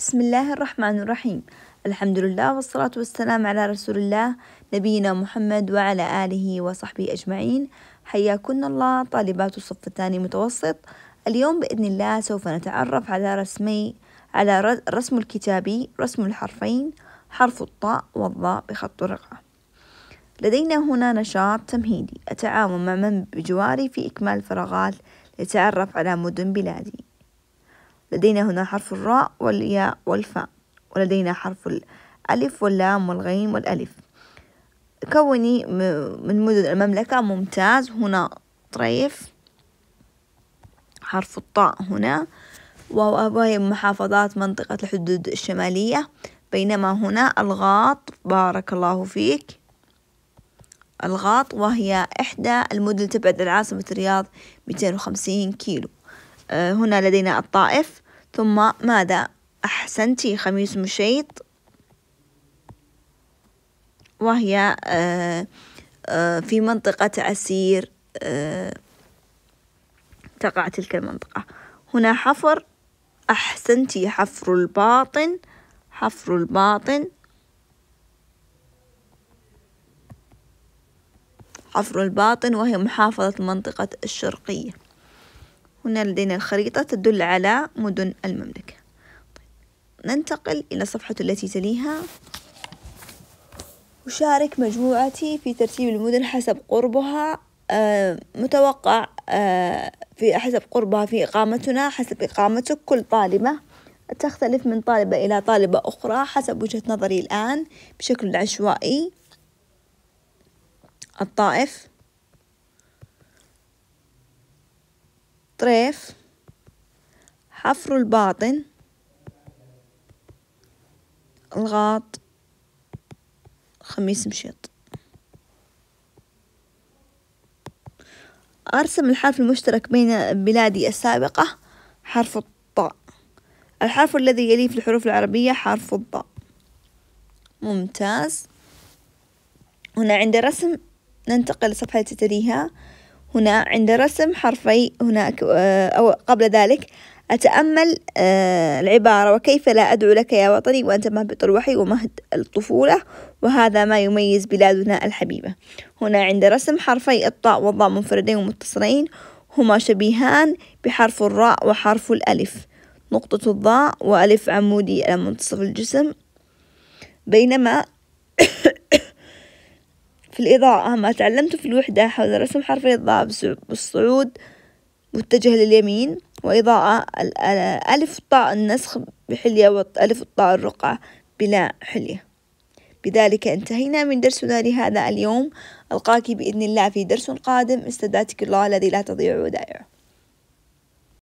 بسم الله الرحمن الرحيم الحمد لله والصلاة والسلام على رسول الله نبينا محمد وعلى آله وصحبه أجمعين حياكن الله طالبات الصف الثاني متوسط اليوم بإذن الله سوف نتعرف على رسمي على رسم الكتابي رسم الحرفين حرف الطاء والضاء بخط رقعة لدينا هنا نشاط تمهيدي أتعاون مع من بجواري في إكمال فراغات لتعرف على مدن بلادي لدينا هنا حرف الراء والياء والفاء ولدينا حرف الألف واللام والغين والألف كوني من مدن المملكة ممتاز هنا طريف حرف الطاء هنا وهي محافظات منطقة الحدود الشمالية بينما هنا الغاط بارك الله فيك الغاط وهي إحدى المدن تبعد عن عاصمة الرياض 250 كيلو هنا لدينا الطائف ثم ماذا أحسنتي خميس مشيط وهي آه، آه، في منطقة عسير آه، تقع تلك المنطقة هنا حفر أحسنتي حفر الباطن حفر الباطن حفر الباطن وهي محافظة منطقة الشرقية هنا لدينا الخريطة تدل على مدن المملكة طيب، ننتقل إلى الصفحة التي تليها أشارك مجموعتي في ترتيب المدن حسب قربها آه، متوقع آه، في حسب قربها في إقامتنا حسب إقامتك كل طالبة تختلف من طالبة إلى طالبة أخرى حسب وجهة نظري الآن بشكل عشوائي الطائف طريف حفر الباطن الغاط خميس مشيط أرسم الحرف المشترك بين بلادي السابقة حرف الطاء الحرف الذي يليه في الحروف العربية حرف الطاء ممتاز هنا عند الرسم ننتقل لصفحة تليها هنا عند رسم حرفي هناك آه، أو قبل ذلك أتأمل آه، العبارة وكيف لا أدعو لك يا وطني وأنت مهبط الوحي ومهد الطفولة وهذا ما يميز بلادنا الحبيبة هنا عند رسم حرفي الطاء والضاء منفردين ومتصلين هما شبيهان بحرف الراء وحرف الألف نقطة الضاء وألف عمودي على منتصف الجسم بينما في الإضاءة ما تعلمته في الوحدة حول رسم حرف الإضاءة بالصعود متجه لليمين وإضاءة ألف طاء النسخ بحلية وألف الطاء الرقعة بلا حلية بذلك انتهينا من درسنا لهذا اليوم ألقاك بإذن الله في درس قادم استداتك الله الذي لا تضيع ودائعه